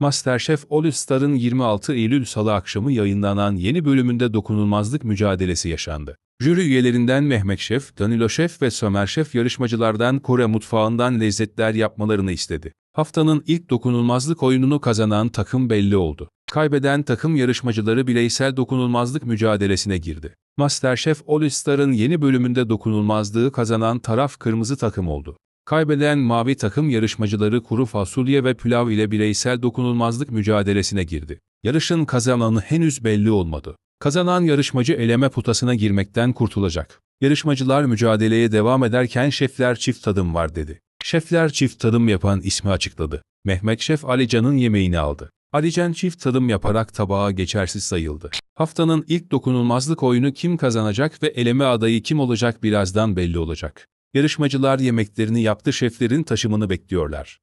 Masterchef All Star'ın 26 Eylül Salı akşamı yayınlanan yeni bölümünde dokunulmazlık mücadelesi yaşandı. Jüri üyelerinden Mehmet Şef, Danilo Şef ve Sömer Şef yarışmacılardan Kore mutfağından lezzetler yapmalarını istedi. Haftanın ilk dokunulmazlık oyununu kazanan takım belli oldu. Kaybeden takım yarışmacıları bireysel dokunulmazlık mücadelesine girdi. Masterchef All Star'ın yeni bölümünde dokunulmazlığı kazanan taraf kırmızı takım oldu. Kaybeden mavi takım yarışmacıları kuru fasulye ve pilav ile bireysel dokunulmazlık mücadelesine girdi. Yarışın kazananı henüz belli olmadı. Kazanan yarışmacı eleme putasına girmekten kurtulacak. Yarışmacılar mücadeleye devam ederken şefler çift tadım var dedi. Şefler çift tadım yapan ismi açıkladı. Mehmet Şef Alican'ın yemeğini aldı. Alican çift tadım yaparak tabağa geçersiz sayıldı. Haftanın ilk dokunulmazlık oyunu kim kazanacak ve eleme adayı kim olacak birazdan belli olacak. Yarışmacılar yemeklerini yaptı şeflerin taşımını bekliyorlar.